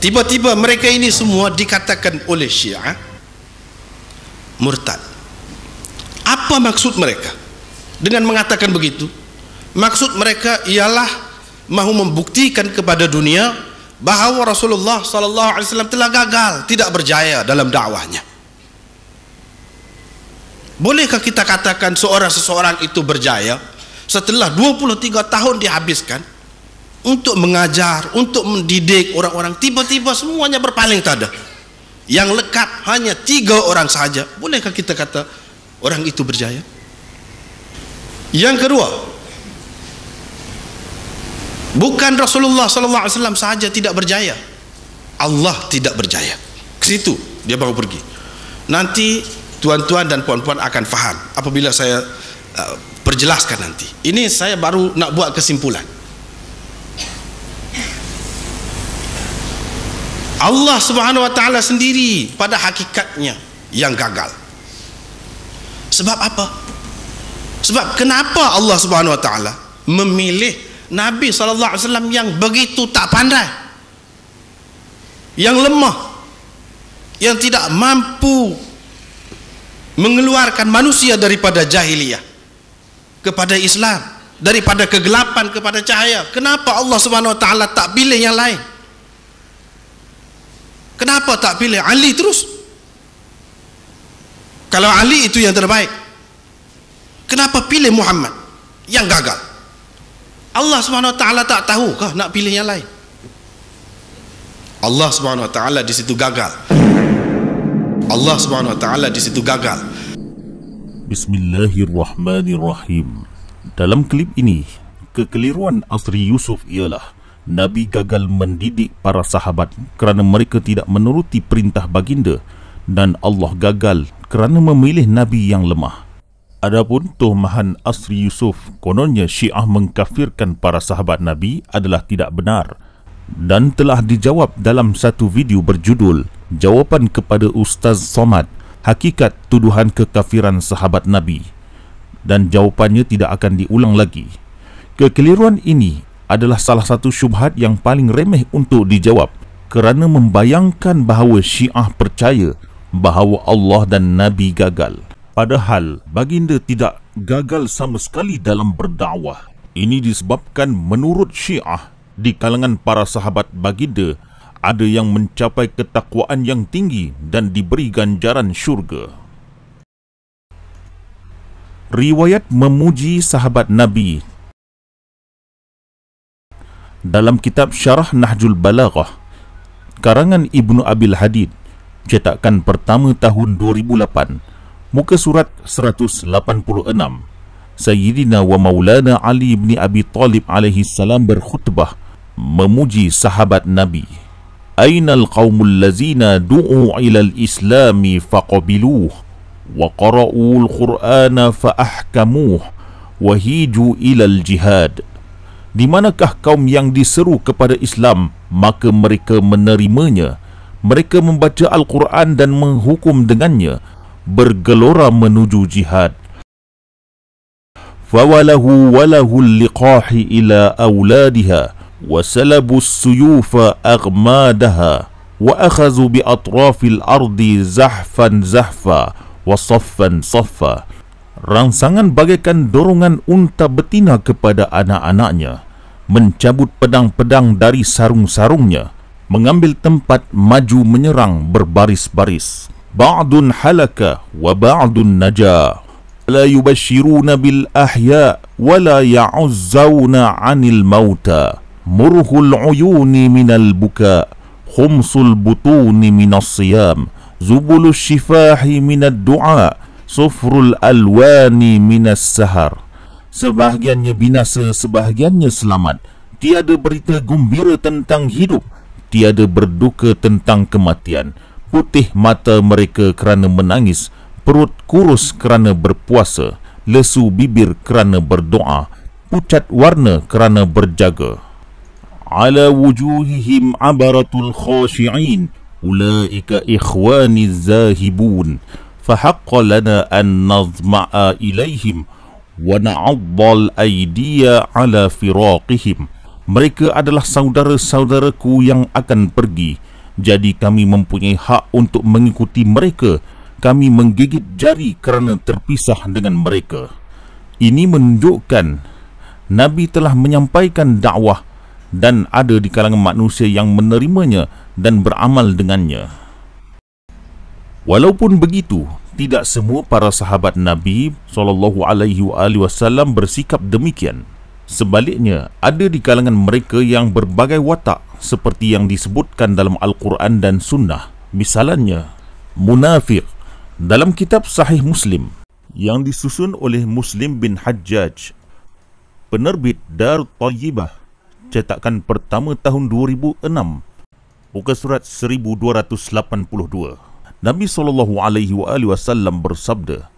tiba-tiba mereka ini semua dikatakan oleh syiah murtad apa maksud mereka dengan mengatakan begitu maksud mereka ialah mahu membuktikan kepada dunia bahawa Rasulullah sallallahu alaihi wasallam telah gagal tidak berjaya dalam dakwahnya bolehkah kita katakan seorang seseorang itu berjaya setelah 23 tahun dihabiskan untuk mengajar, untuk mendidik orang-orang, tiba-tiba semuanya berpaling tak ada. Yang lekat hanya tiga orang saja. Bolehkah kita kata orang itu berjaya? Yang kedua, bukan Rasulullah Sallallahu Alaihi Wasallam saja tidak berjaya, Allah tidak berjaya. Ke situ dia baru pergi. Nanti tuan-tuan dan puan-puan akan faham apabila saya uh, perjelaskan nanti. Ini saya baru nak buat kesimpulan. Allah Subhanahu Wa Taala sendiri pada hakikatnya yang gagal. Sebab apa? Sebab kenapa Allah Subhanahu Wa Taala memilih Nabi saw yang begitu tak pandai, yang lemah, yang tidak mampu mengeluarkan manusia daripada jahiliyah kepada Islam daripada kegelapan kepada cahaya kenapa Allah Subhanahu wa taala tak pilih yang lain Kenapa tak pilih Ali terus? Kalau Ali itu yang terbaik, kenapa pilih Muhammad yang gagal? Allah Subhanahu Wa Taala tak tahu kah nak pilih yang lain? Allah Subhanahu Wa Taala di situ gagal. Allah Subhanahu Wa Taala di situ gagal. Bismillahirrahmanirrahim. Dalam klip ini, kekeliruan Asri Yusuf ialah Nabi gagal mendidik para sahabat kerana mereka tidak menuruti perintah baginda dan Allah gagal kerana memilih Nabi yang lemah. Adapun mahan Asri Yusuf kononnya Syiah mengkafirkan para sahabat Nabi adalah tidak benar dan telah dijawab dalam satu video berjudul Jawapan kepada Ustaz Somad Hakikat Tuduhan Kekafiran Sahabat Nabi dan jawapannya tidak akan diulang lagi. Kekeliruan ini adalah salah satu syubhat yang paling remeh untuk dijawab kerana membayangkan bahawa Syiah percaya bahawa Allah dan Nabi gagal. Padahal baginda tidak gagal sama sekali dalam berdakwah. Ini disebabkan menurut Syiah di kalangan para sahabat baginda ada yang mencapai ketakwaan yang tinggi dan diberi ganjaran syurga. Riwayat memuji sahabat Nabi dalam kitab Syarah Nahjul Balaghah karangan Ibnu Abil Hadid cetakan pertama tahun 2008 muka surat 186 Sayyidina wa Maulana Ali bin Abi Talib alaihi salam berkhutbah memuji sahabat Nabi Aina al-qaumul lazina du'u ila al-islami faqabiluh wa qara'u al-qur'ana fa ahkamuh wa hiju ila al-jihad di manakah kaum yang diseru kepada Islam maka mereka menerimanya mereka membaca al-Quran dan menghukum dengannya bergelora menuju jihad fawalahu walahu liqahi ila auladiha وسلبوا السيوف أغمادها وأخذوا ardi zahfan zahfa, wa وصفا صفا rangsangan bagaikan dorongan unta betina kepada anak-anaknya, mencabut pedang-pedang dari sarung-sarungnya, mengambil tempat maju menyerang berbaris-baris. Ba'dun halaka wa ba'dun naja. La yubashiruna bil ahya wa la ya'uzzawna 'anil mauta. Murhul 'uyuni minal buka. Khumsul butuni minas siyam. Zubulu syifahi minad du'a. Sufrul alwani minas sahar Sebahagiannya binasa, sebahagiannya selamat Tiada berita gembira tentang hidup Tiada berduka tentang kematian Putih mata mereka kerana menangis Perut kurus kerana berpuasa Lesu bibir kerana berdoa Pucat warna kerana berjaga Ala wujuhihim abaratul khashi'in Ulaika ikhwani zahibun فحق لنا أن نضمع إليهم ونعض الأيدي على فراقهم Mereka adalah saudara-saudaraku yang akan pergi. Jadi kami mempunyai hak untuk mengikuti mereka. Kami menggigit jari kerana terpisah dengan mereka. Ini menunjukkan Nabi telah menyampaikan dakwah dan ada di kalangan manusia yang menerimanya dan beramal dengannya. Walaupun begitu, tidak semua para sahabat Nabi sallallahu alaihi wasallam bersikap demikian. Sebaliknya, ada di kalangan mereka yang berbagai watak seperti yang disebutkan dalam Al-Quran dan Sunnah. Misalnya, munafik dalam kitab Sahih Muslim yang disusun oleh Muslim bin Hajjaj, penerbit Dar Tayyibah, cetakan pertama tahun 2006, buka surat 1282. Nabi sallallahu alaihi wa alihi wasallam bersabda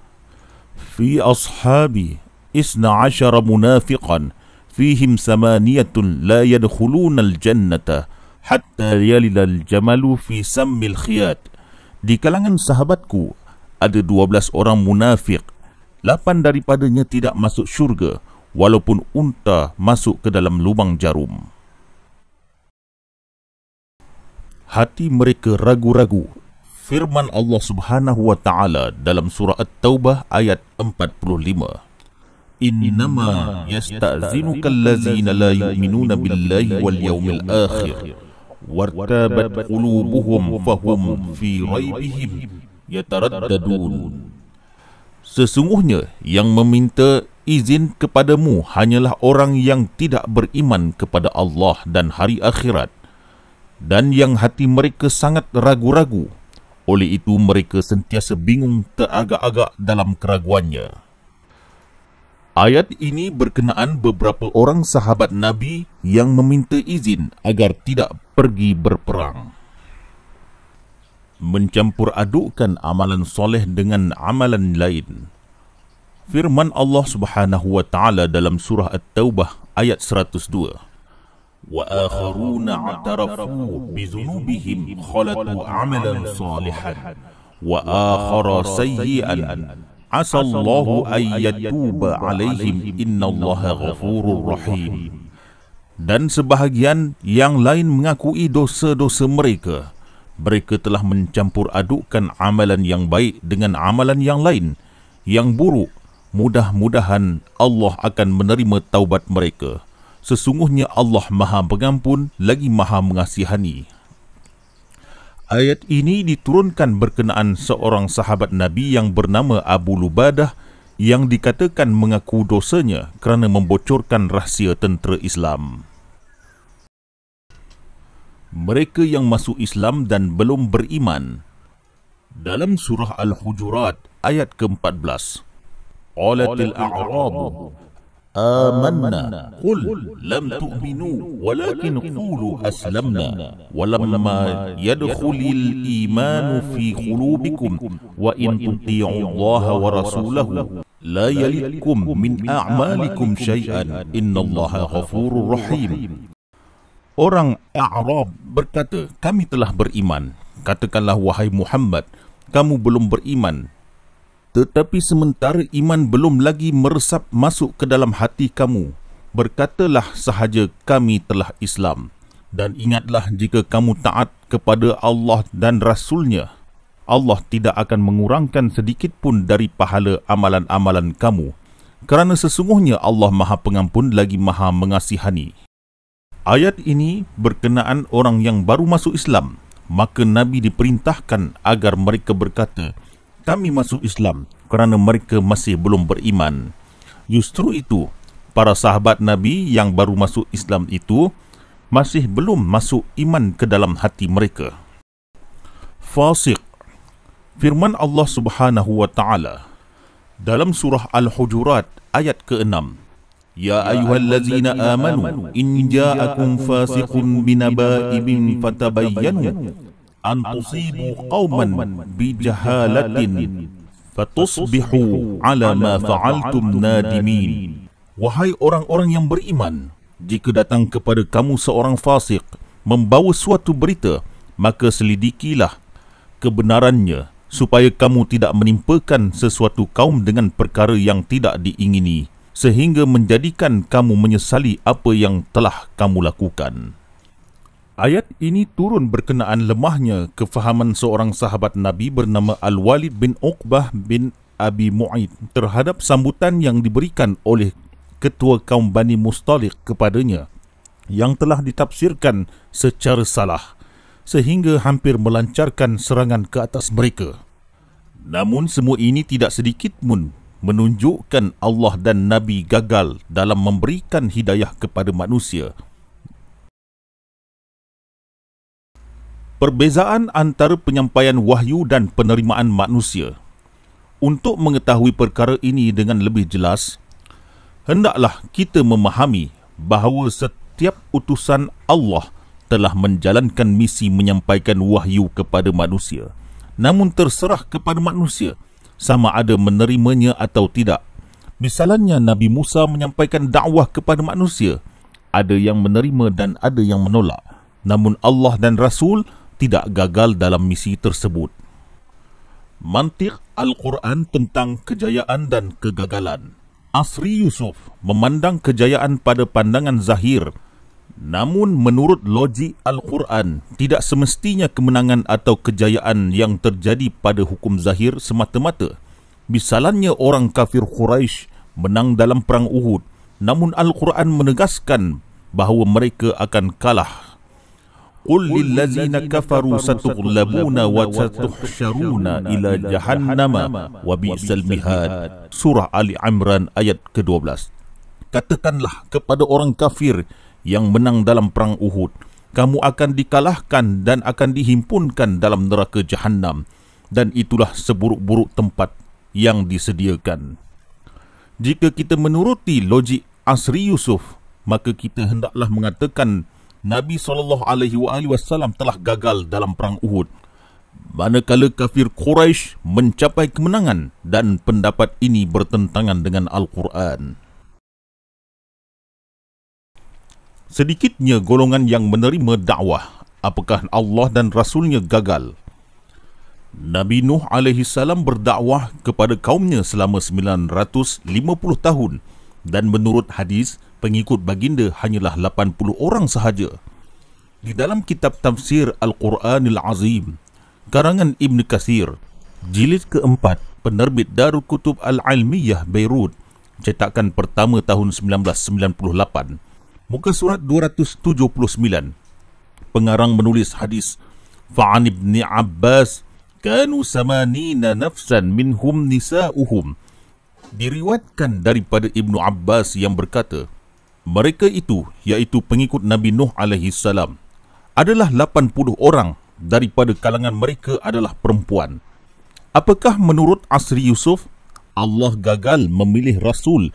Fi ashabi isna ashara munafiqan fihim samaniyatun la yadkhuluna aljannata hatta yalila aljamalu fi sammil khiyat Di kalangan sahabatku ada 12 orang munafik lapan daripadanya tidak masuk syurga walaupun unta masuk ke dalam lubang jarum Hati mereka ragu-ragu firman Allah Subhanahu wa taala dalam surah At-Taubah ayat 45. Innama yasta'zinukal ladzina la yu'minuna billahi wal yawmil akhir wartabat qulubuhum fahum fi raibihim yataraddadun. Sesungguhnya yang meminta izin kepadamu hanyalah orang yang tidak beriman kepada Allah dan hari akhirat dan yang hati mereka sangat ragu-ragu. Oleh itu mereka sentiasa bingung teragak-agak dalam keraguannya. Ayat ini berkenaan beberapa orang sahabat Nabi yang meminta izin agar tidak pergi berperang. Mencampur adukkan amalan soleh dengan amalan lain. Firman Allah Subhanahu dalam surah At-Taubah ayat 102. واخرون اعترفوا بذنوبهم خلطوا عملا صالحا واخر سيئا عسى الله ان يتوب عليهم ان الله غفور رحيم dan sebahagian yang lain mengakui dosa-dosa mereka mereka telah mencampur adukkan amalan yang baik dengan amalan yang lain yang buruk mudah-mudahan Allah akan menerima taubat mereka sesungguhnya Allah Maha Pengampun lagi Maha Mengasihani. Ayat ini diturunkan berkenaan seorang sahabat Nabi yang bernama Abu Lubadah yang dikatakan mengaku dosanya kerana membocorkan rahsia tentera Islam. Mereka yang masuk Islam dan belum beriman. Dalam surah Al-Hujurat ayat ke-14. Qalatil a'rab آمنا قل لم تؤمنوا ولكن قولوا أسلمنا ولما يدخل الإيمان في قلوبكم وإن تطيعوا الله ورسوله لا يلدكم من أعمالكم شيئا إن الله غفور رحيم Orang Arab berkata, kami telah beriman. Katakanlah wahai Muhammad, kamu belum beriman Tetapi sementara iman belum lagi meresap masuk ke dalam hati kamu, berkatalah sahaja kami telah Islam. Dan ingatlah jika kamu taat kepada Allah dan Rasulnya, Allah tidak akan mengurangkan sedikit pun dari pahala amalan-amalan kamu. Kerana sesungguhnya Allah Maha Pengampun lagi Maha Mengasihani. Ayat ini berkenaan orang yang baru masuk Islam, maka Nabi diperintahkan agar mereka berkata, kami masuk Islam kerana mereka masih belum beriman. Justru itu, para sahabat Nabi yang baru masuk Islam itu masih belum masuk iman ke dalam hati mereka. Fasik Firman Allah Subhanahu wa taala dalam surah Al-Hujurat ayat ke-6 Ya ayyuhallazina amanu in ja'akum fasiqun binaba'in fatabayyanu An أن تصيبوا قوما بجهالة فتصبحوا على ما فعلتم نادمين Wahai orang-orang yang beriman Jika datang kepada kamu seorang fasik Membawa suatu berita Maka selidikilah kebenarannya Supaya kamu tidak menimpakan sesuatu kaum dengan perkara yang tidak diingini Sehingga menjadikan kamu menyesali apa yang telah kamu lakukan Ayat ini turun berkenaan lemahnya kefahaman seorang sahabat Nabi bernama Al-Walid bin Uqbah bin Abi Mu'id terhadap sambutan yang diberikan oleh ketua kaum Bani Mustaliq kepadanya yang telah ditafsirkan secara salah sehingga hampir melancarkan serangan ke atas mereka. Namun semua ini tidak sedikit pun menunjukkan Allah dan Nabi gagal dalam memberikan hidayah kepada manusia. Perbezaan antara penyampaian wahyu dan penerimaan manusia. Untuk mengetahui perkara ini dengan lebih jelas, hendaklah kita memahami bahawa setiap utusan Allah telah menjalankan misi menyampaikan wahyu kepada manusia. Namun terserah kepada manusia sama ada menerimanya atau tidak. Misalnya Nabi Musa menyampaikan dakwah kepada manusia, ada yang menerima dan ada yang menolak. Namun Allah dan Rasul tidak gagal dalam misi tersebut. Mantik Al-Quran tentang kejayaan dan kegagalan. Asri Yusuf memandang kejayaan pada pandangan zahir, namun menurut logik Al-Quran, tidak semestinya kemenangan atau kejayaan yang terjadi pada hukum zahir semata-mata. Misalannya orang kafir Quraisy menang dalam perang Uhud, namun Al-Quran menegaskan bahawa mereka akan kalah قل للذين كفروا ستغلبون وستحشرون إلى جهنم وبئس المهاد سورة آل عمران آيات ke-12 Katakanlah kepada orang kafir yang menang dalam perang Uhud kamu akan dikalahkan dan akan dihimpunkan dalam neraka Jahannam dan itulah seburuk-buruk tempat yang disediakan jika kita menuruti logik asri Yusuf maka kita hendaklah mengatakan Nabi saw telah gagal dalam perang Uhud. Manakala kafir Quraisy mencapai kemenangan dan pendapat ini bertentangan dengan Al-Quran. Sedikitnya golongan yang menerima dakwah, apakah Allah dan Rasulnya gagal? Nabi Nuh alaihi berdakwah kepada kaumnya selama 950 tahun dan menurut hadis pengikut baginda hanyalah 80 orang sahaja. Di dalam kitab tafsir Al-Quranil Azim, karangan Ibn Kathir, jilid keempat, penerbit Darul Kutub Al-Ilmiyah Beirut, cetakan pertama tahun 1998, muka surat 279, pengarang menulis hadis Fa'an ibn Abbas kanu samanina nafsan minhum nisa'uhum diriwatkan daripada Ibnu Abbas yang berkata mereka itu iaitu pengikut Nabi Nuh as, adalah 80 orang daripada kalangan mereka adalah perempuan. Apakah menurut Asri Yusuf Allah gagal memilih rasul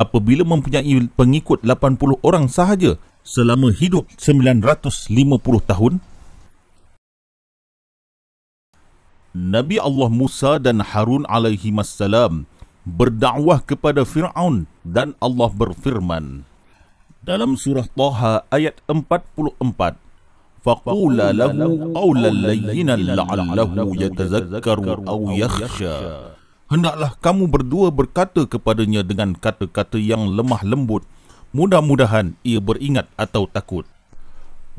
apabila mempunyai pengikut 80 orang sahaja selama hidup 950 tahun? Nabi Allah Musa dan Harun alaihi wasallam berdakwah kepada Firaun dan Allah berfirman: dalam surah Taha ayat 44 Faqula lahu qawlan layyinan la'allahu yatazakkaru aw yakhsha Hendaklah kamu berdua berkata kepadanya dengan kata-kata yang lemah lembut mudah-mudahan ia beringat atau takut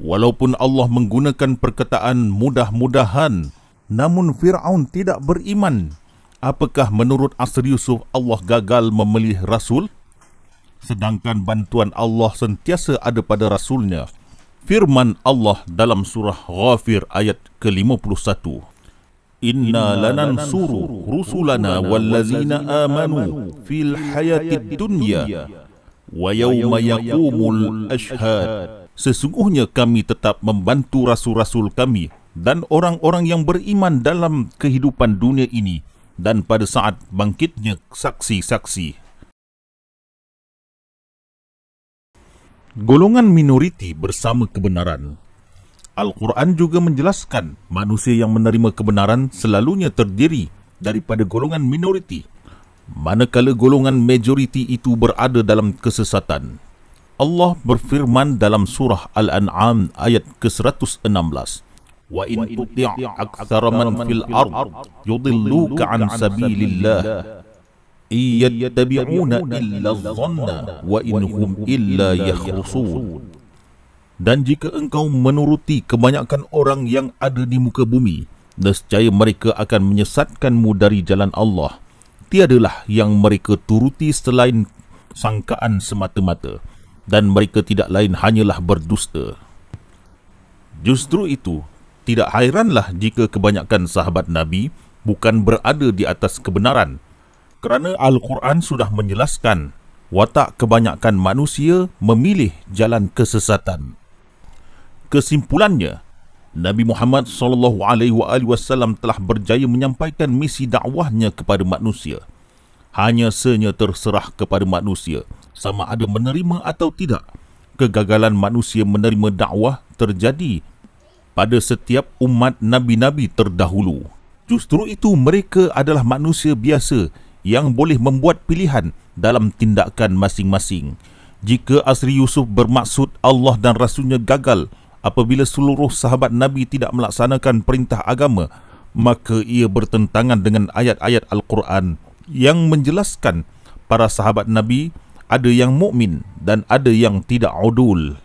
Walaupun Allah menggunakan perkataan mudah-mudahan namun Firaun tidak beriman apakah menurut Asr Yusuf Allah gagal memilih rasul sedangkan bantuan Allah sentiasa ada pada Rasulnya. Firman Allah dalam surah Ghafir ayat ke-51. Inna lanan suru rusulana wallazina amanu fil hayati dunya wa yawma yaqumul ashhad. Sesungguhnya kami tetap membantu rasul-rasul kami dan orang-orang yang beriman dalam kehidupan dunia ini dan pada saat bangkitnya saksi-saksi. golongan minoriti bersama kebenaran. Al-Quran juga menjelaskan manusia yang menerima kebenaran selalunya terdiri daripada golongan minoriti manakala golongan majoriti itu berada dalam kesesatan. Allah berfirman dalam surah Al-An'am ayat ke-116 Wa in tuti' aktsara man fil ardh yudilluka an sabilillah إن يتبعون إلا الظن وإنهم إلا يخرصون Dan jika engkau menuruti kebanyakan orang yang ada di muka bumi, nescaya mereka akan menyesatkanmu dari jalan Allah. Tiadalah yang mereka turuti selain sangkaan semata-mata. Dan mereka tidak lain hanyalah berdusta. Justru itu, tidak hairanlah jika kebanyakan sahabat Nabi bukan berada di atas kebenaran, kerana Al-Quran sudah menjelaskan watak kebanyakan manusia memilih jalan kesesatan. Kesimpulannya, Nabi Muhammad SAW telah berjaya menyampaikan misi dakwahnya kepada manusia. Hanya senya terserah kepada manusia sama ada menerima atau tidak. Kegagalan manusia menerima dakwah terjadi pada setiap umat nabi-nabi terdahulu. Justru itu mereka adalah manusia biasa yang boleh membuat pilihan dalam tindakan masing-masing. Jika Asri Yusuf bermaksud Allah dan Rasulnya gagal apabila seluruh sahabat Nabi tidak melaksanakan perintah agama, maka ia bertentangan dengan ayat-ayat Al-Quran yang menjelaskan para sahabat Nabi ada yang mukmin dan ada yang tidak adul.